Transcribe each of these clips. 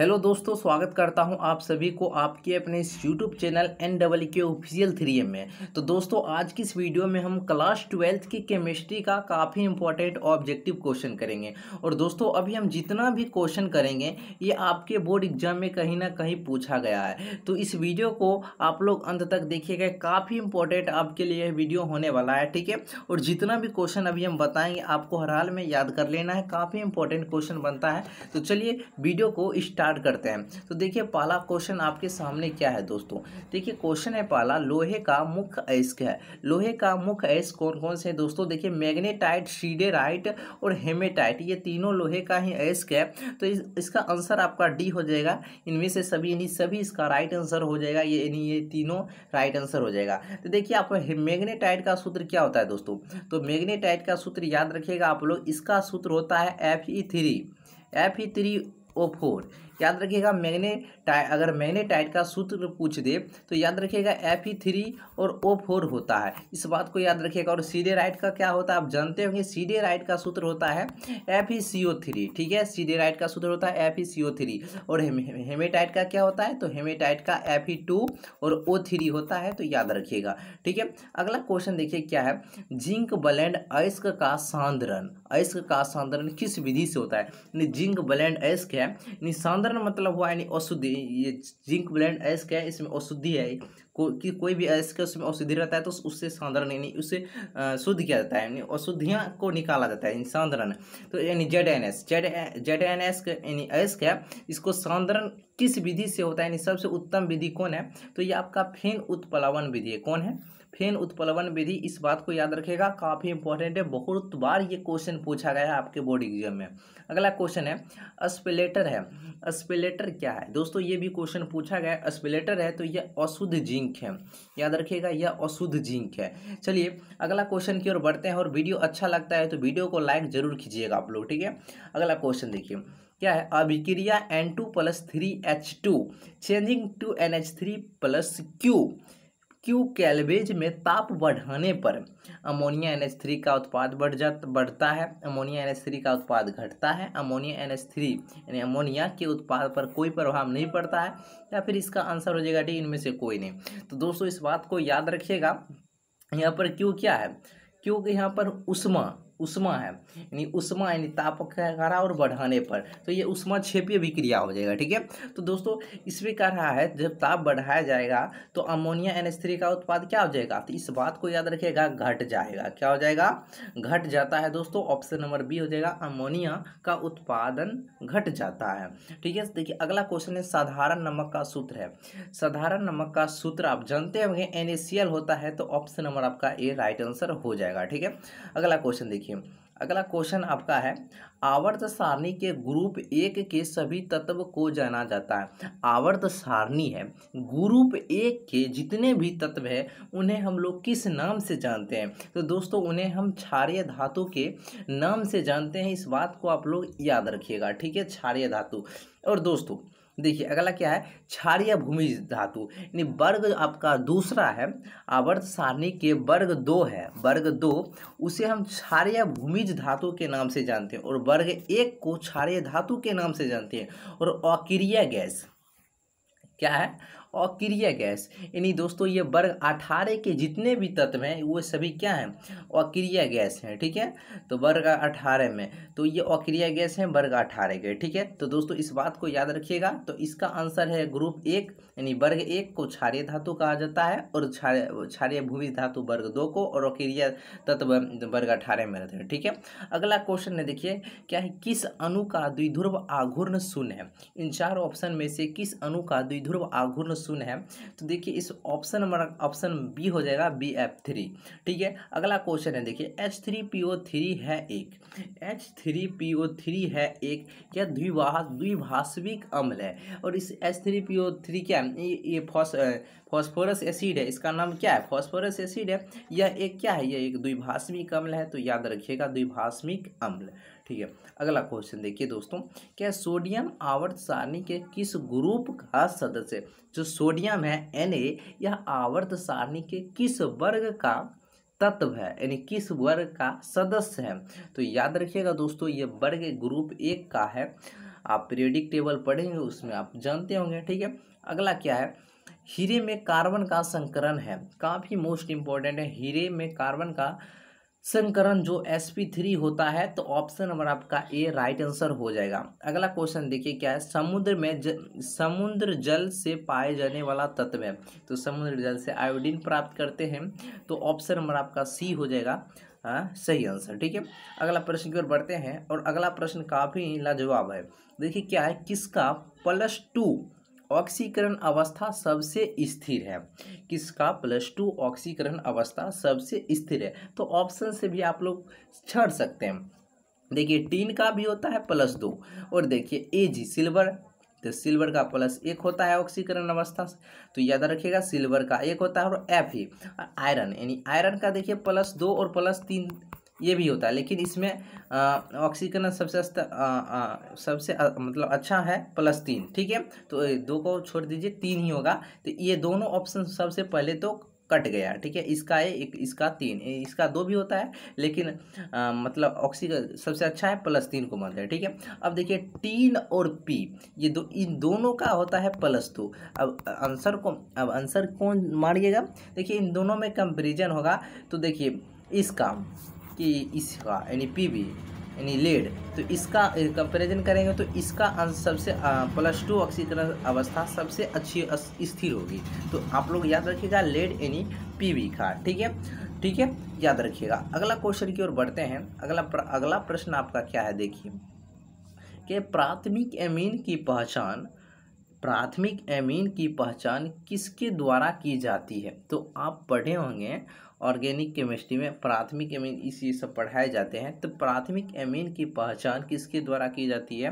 hello दोस्तों स्वागत करता हूं आप सभी को आपके अपने इस YouTube channel N double K official three M में तो दोस्तों आज की इस वीडियो में हम क्लास ट्वेल्थ की केमिस्ट्री का काफ़ी इंपॉर्टेंट ऑब्जेक्टिव क्वेश्चन करेंगे और दोस्तों अभी हम जितना भी क्वेश्चन करेंगे ये आपके बोर्ड एग्जाम में कहीं ना कहीं पूछा गया है तो इस वीडियो को आप लोग अंत तक देखिएगा काफ़ी इंपॉर्टेंट आपके लिए वीडियो होने वाला है ठीक है और जितना भी क्वेश्चन अभी हम बताएँगे आपको हर हाल में याद कर लेना है काफ़ी इंपॉर्टेंट क्वेश्चन बनता है तो चलिए वीडियो को स्टार्ट स्टार्ट करते हैं तो देखिए पहला क्वेश्चन आपके सामने क्या है दोस्तों देखिए क्वेश्चन है पहला लोहे का मुख्य ऐस है लोहे का मुख्य ऐस कौन कौन से है दोस्तों देखिए मैग्नेटाइट सीडेराइट और हेमेटाइट ये तीनों लोहे का ही ऐस है तो इस, इसका आंसर आपका डी हो जाएगा इनमें से सभी यानी सभी इसका राइट आंसर हो जाएगा ये यानी ये तीनों राइट आंसर हो जाएगा तो देखिए आप मैग्नेटाइट का सूत्र क्या होता है दोस्तों तो मैग्नेटाइट का सूत्र याद रखिएगा आप लोग इसका सूत्र होता है F E three F E three O four याद रखिएगा मैग्नेटाइट अगर मैग्नेटाइट का सूत्र पूछ दे तो याद रखिएगा एफ ई थ्री और ओ फोर होता है इस बात को याद रखिएगा और सीडे राइट का क्या होता है आप जानते होंगे सीडे राइट का सूत्र होता है F E C O three ठीक है सीडे राइट का सूत्र होता है F E C O three और हेमेटाइट का क्या होता है तो हेमेटाइट का एफ ई टू और ओ थ्री होता है तो याद रखिएगा ठीक है अगला क्वेश्चन देखिए क्या है जिंक ब्लेंड अयस्क का सांद्रन अयस्क का सांद्रन किस विधि से होता है जिंक ब्लेंड अयस्क है सांद्रन अंदर ना मतलब हुआ यानी अशुद्धि ये जिंक ब्लैंड ऐस क्या है इसमें अशुद्धि है को, कि कोई भी ऐस का उसमें अशुद्धि रहता है तो उससे सांद्रण यानी उसे शुद्ध किया जाता है यानी अशुद्धियाँ को निकाला जाता है यानी सांद्रण तो यानी Z N S Z Z N S यानी ऐस क्या इसको सांद्रण किस विधि से होता है यानी सबसे उत्तम विधि कौन है तो ये आपका फेन उत्पलावन विधि है कौन है फेन उत्पलवन विधि इस बात को याद रखेगा काफ़ी इंपॉर्टेंट है बहुत बार ये क्वेश्चन पूछा गया है आपके बोर्ड एग्जाम में अगला क्वेश्चन है अस्पिलेटर है अस्पिलेटर क्या है दोस्तों ये भी क्वेश्चन पूछा गया है स्पिलेटर है तो यह अशुद्ध जिंक है याद रखिएगा यह अशुद्ध जिंक है चलिए अगला क्वेश्चन की ओर बढ़ते हैं और वीडियो अच्छा लगता है तो वीडियो को लाइक जरूर कीजिएगा आप लोग ठीक है अगला क्वेश्चन देखिए क्या है अभिक्रिया N two plus three H two changing to N H three plus Q क्यों कैलवेज में ताप बढ़ाने पर अमोनिया एन थ्री का उत्पाद बढ़ जा बढ़ता है अमोनिया एन एच थ्री का उत्पाद घटता है अमोनिया एन एच थ्री यानी अमोनिया के उत्पाद पर कोई प्रभाव नहीं पड़ता है या फिर इसका आंसर हो जाएगा डी इनमें से कोई नहीं तो दोस्तों इस बात को याद रखिएगा यहाँ पर क्यों क्या है क्योंकि यहाँ पर उष्मा उष्मा है यानी उष्मा यानी तापक करा और बढ़ाने पर तो ये उष्मा क्षेपीय भी क्रिया हो जाएगा ठीक है तो दोस्तों इसमें कह रहा है जब ताप बढ़ाया जाएगा तो अमोनिया एन का उत्पाद क्या हो जाएगा तो इस बात को याद रखिएगा घट जाएगा क्या हो जाएगा घट जाता है दोस्तों ऑप्शन नंबर बी हो जाएगा अमोनिया का उत्पादन घट जाता है ठीक है देखिए अगला क्वेश्चन है साधारण नमक का सूत्र है साधारण नमक का सूत्र आप जानते होंगे एन होता है तो ऑप्शन नंबर आपका ए राइट आंसर हो जाएगा ठीक है अगला क्वेश्चन देखिए देखिए अगला क्वेश्चन आपका है आवर्त सारणी के ग्रुप एक के सभी तत्व को जाना जाता है आवर्त सारणी है ग्रुप एक के जितने भी तत्व हैं उन्हें हम लोग किस नाम से जानते हैं तो दोस्तों उन्हें हम क्षारीय धातु के नाम से जानते हैं इस बात को आप लोग याद रखिएगा ठीक है क्षारीय धातु और दोस्तों देखिए अगला क्या है क्षारिय भूमि धातु यानी वर्ग आपका दूसरा है आवर्त सारणी के वर्ग दो है वर्ग दो उसे हम क्षारिय भूमिज धातु के नाम से जानते हैं और वर्ग एक को क्षारिय धातु के नाम से जानते हैं और अक्रिय गैस क्या है और क्रिय गैस यानी दोस्तों ये वर्ग अठारह के जितने भी तत्व हैं वो सभी क्या हैं अक्रिय गैस हैं ठीक है तो वर्ग अठारह में तो ये अक्रिय गैस हैं वर्ग अठारह के ठीक है तो दोस्तों इस बात को याद रखिएगा तो इसका आंसर है ग्रुप एक यानी वर्ग एक को क्षार्य धातु कहा जाता है और क्षार्य भूमि धातु वर्ग दो को और अक्रिय तत्व वर्ग अठारह में रहते हैं ठीक है अगला क्वेश्चन है देखिए क्या है किस अनु का द्विध्रुव आघूर्ण शून्य है इन चार ऑप्शन में से किस अनु का द्विध्रुव आघूर्ण शून्य है तो देखिए इस ऑप्शन नंबर ऑप्शन बी हो जाएगा बी एफ थ्री ठीक है अगला क्वेश्चन है देखिए H three P O three है एक H three P O three है एक क्या द्विभाष द्विभाषविक अम्ल है और इस H three P O three क्या ये फॉस्फोरस एसिड है इसका नाम क्या है फॉस्फोरस एसिड है यह एक क्या है यह एक द्विभाषमिक अम्ल है तो याद रखिएगा द्विभाषमिक अम्ल ठीक है अगला क्वेश्चन देखिए दोस्तों क्या सोडियम आवर्त सारणी के किस ग्रुप का सदस्य जो सोडियम है एन ए यह आवर्त सारणी के किस वर्ग का तत्व है यानी किस वर्ग का सदस्य है तो याद रखिएगा दोस्तों ये वर्ग ग्रुप एक का है आप पीरियडिक टेबल पढ़ेंगे उसमें आप जानते होंगे ठीक है अगला क्या है हीरे में कार्बन का संकरण है काफ़ी मोस्ट इम्पॉर्टेंट है हीरे में कार्बन का संकरण जो sp3 होता है तो ऑप्शन नंबर आपका ए राइट आंसर हो जाएगा अगला क्वेश्चन देखिए क्या है समुद्र में ज, समुद्र जल से पाए जाने वाला तत्व है तो समुद्र जल से आयोडीन प्राप्त करते हैं तो ऑप्शन नंबर आपका सी हो जाएगा आ, हाँ, सही आंसर ठीक है अगला प्रश्न की ओर बढ़ते हैं और अगला प्रश्न काफ़ी लाजवाब है देखिए क्या है किसका प्लस टू ऑक्सीकरण अवस्था सबसे स्थिर है किसका प्लस टू ऑक्सीकरण अवस्था सबसे स्थिर है तो ऑप्शन से भी आप लोग छड़ सकते हैं देखिए टीन का भी होता है प्लस दो और देखिए ए जी सिल्वर तो सिल्वर का प्लस एक होता है ऑक्सीकरण अवस्था तो याद रखिएगा सिल्वर का एक होता है और एफ ही आयरन यानी आयरन का देखिए प्लस दो और प्लस तीन ये भी होता है लेकिन इसमें ऑक्सीकरण सबसे सबसे आ, मतलब अच्छा है प्लस तीन ठीक है तो दो को छोड़ दीजिए तीन ही होगा तो ये दोनों ऑप्शन सबसे पहले तो कट गया ठीक है इसका एक इसका तीन इसका दो भी होता है लेकिन आ, मतलब ऑक्सीजन सबसे अच्छा है प्लस तीन को मान लिया ठीक है अब देखिए टीन और पी ये दो इन दोनों का होता है प्लस दो अब आंसर को अब आंसर कौन मारिएगा देखिए इन दोनों में कंपेरिजन होगा तो देखिए इसका कि इसका यानी पी बी यानी लेड तो इसका कंपेरिजन करेंगे तो इसका सबसे प्लस टू ऑक्सीकरण अवस्था सबसे अच्छी स्थिर होगी तो आप लोग याद रखिएगा लेड यानी पीवी का ठीक है ठीक है याद रखिएगा अगला क्वेश्चन की ओर बढ़ते हैं अगला प्र, अगला प्रश्न आपका क्या है देखिए कि प्राथमिक एमीन की पहचान प्राथमिक एमीन की पहचान किसके द्वारा की जाती है तो आप पढ़े होंगे ऑर्गेनिक केमिस्ट्री में प्राथमिक एमीन इसी सब पढ़ाए जाते हैं तो प्राथमिक एमीन की पहचान किसके द्वारा की जाती है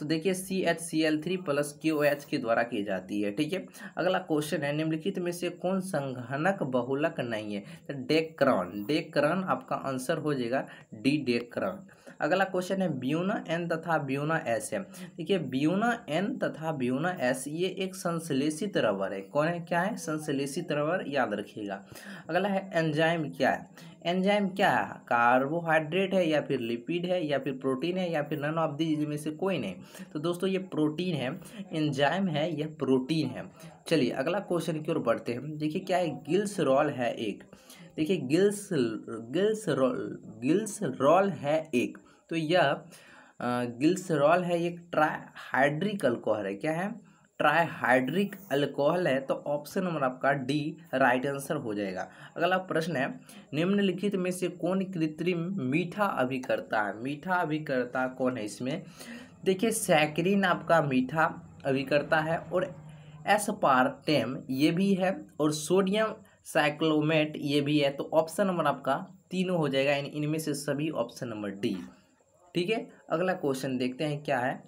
तो देखिए C H C L three plus Q H के द्वारा की जाती है ठीक है अगला क्वेश्चन है निम्नलिखित में से कौन संघनक बहुलक नहीं है तो डेक्रॉन डेक्रॉन आपका आंसर हो जाएगा डी डेक्रॉन अगला क्वेश्चन है ब्यूना एन तथा ब्यूना एस है देखिए ब्यूना एन तथा ब्यूना एस ये एक संश्लेषित रबर है कौन है क्या है संश्लेषित रबर याद रखिएगा अगला है एंजाइम क्या है एंजाइम क्या है कार्बोहाइड्रेट है या फिर लिपिड है या फिर प्रोटीन है या फिर नन ऑफ दीज में से कोई नहीं तो दोस्तों ये प्रोटीन है एंजाइम है यह प्रोटीन है चलिए अगला क्वेश्चन की ओर बढ़ते हैं देखिए क्या है गिल्स रॉल है एक देखिए glycerol glycerol glycerol है एक तो यह गिल्सरॉल है ये ट्राईहाइड्रिक अल्कोहल है क्या है ट्राईहाइड्रिक अल्कोहल है तो ऑप्शन नंबर आपका डी राइट आंसर हो जाएगा अगला प्रश्न है निम्नलिखित में से कौन कृत्रिम मीठा अभिकर्ता है मीठा अभिकर्ता कौन है इसमें देखिए सैक्रीन आपका मीठा अभिकर्ता है और एसपार्टेम ये भी है और सोडियम साइक्लोमेट ये भी है तो ऑप्शन नंबर आपका तीनों हो जाएगा इनमें से सभी ऑप्शन नंबर डी ठीक है अगला क्वेश्चन देखते हैं क्या है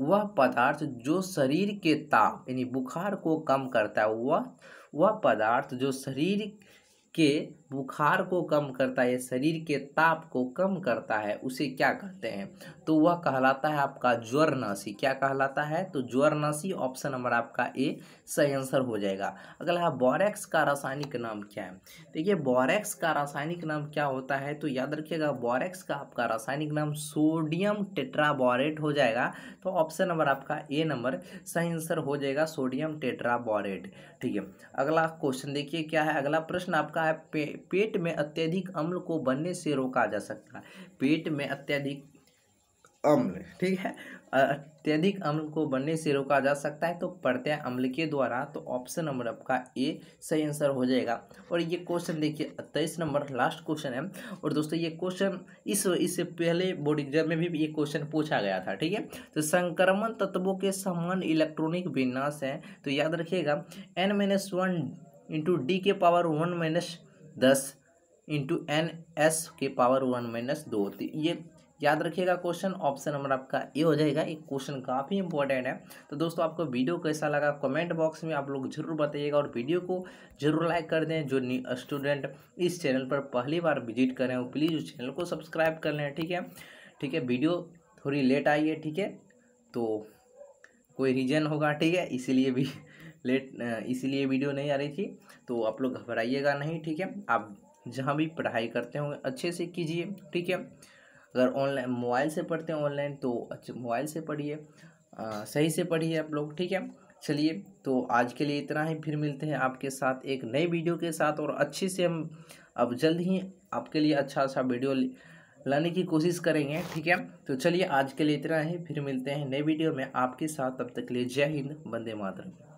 वह पदार्थ जो शरीर के ताप यानी बुखार को कम करता है वह वह पदार्थ जो शरीर के बुखार को कम करता है शरीर के ताप को कम करता है उसे क्या कहते हैं तो वह कहलाता है आपका ज्वरनाशी क्या कहलाता है तो नासी ऑप्शन नंबर आपका ए सही आंसर हो जाएगा अगला है बॉरेक्स का रासायनिक नाम क्या है देखिए बॉरेक्स का रासायनिक नाम क्या होता है तो याद रखिएगा बॉरेक्स का आपका रासायनिक नाम सोडियम टेट्राबॉरेट हो जाएगा तो ऑप्शन नंबर आपका ए नंबर सही आंसर हो जाएगा सोडियम टेट्राबोरेट ठीक है अगला क्वेश्चन देखिए क्या है अगला प्रश्न आपका है पेट में अत्यधिक अम्ल को बनने से रोका जा सकता है पेट में अत्यधिक अम्ल ठीक है अत्यधिक अम्ल को बनने से रोका जा सकता है तो प्रत्यय अम्ल के द्वारा तो ऑप्शन नंबर आपका ए सही आंसर हो जाएगा और ये क्वेश्चन देखिए तेईस नंबर लास्ट क्वेश्चन है और दोस्तों ये क्वेश्चन इस इससे पहले बोर्ड एग्जाम में भी ये क्वेश्चन पूछा गया था ठीक है तो संक्रमण तत्वों के समान इलेक्ट्रॉनिक विन्यास है तो याद रखिएगा N minus one into D के पावर वन माइनस दस इंटू एन एस के पावर वन माइनस दो होती ये याद रखिएगा क्वेश्चन ऑप्शन नंबर आपका ये हो जाएगा एक क्वेश्चन काफ़ी इंपॉर्टेंट है तो दोस्तों आपको वीडियो कैसा लगा कमेंट बॉक्स में आप लोग जरूर बताइएगा और वीडियो को जरूर लाइक कर दें जो न्यू स्टूडेंट इस चैनल पर पहली बार विजिट करें वो प्लीज़ उस चैनल को सब्सक्राइब कर लें ठीक है ठीक है वीडियो थोड़ी लेट आई है ठीक है तो कोई रीजन होगा ठीक है इसीलिए भी लेट इसीलिए वीडियो नहीं आ रही थी तो आप लोग घबराइएगा नहीं ठीक है आप जहाँ भी पढ़ाई करते होंगे अच्छे से कीजिए ठीक है अगर ऑनलाइन मोबाइल से पढ़ते हैं ऑनलाइन तो अच्छे मोबाइल से पढ़िए सही से पढ़िए आप लोग ठीक है चलिए तो आज के लिए इतना ही फिर मिलते हैं आपके साथ एक नए वीडियो के साथ और अच्छे से हम अब जल्द ही आपके लिए अच्छा सा वीडियो लाने की कोशिश करेंगे ठीक है तो चलिए आज के लिए इतना ही फिर मिलते हैं नए वीडियो में आपके साथ तब तक लिए जय हिंद वंदे मातरम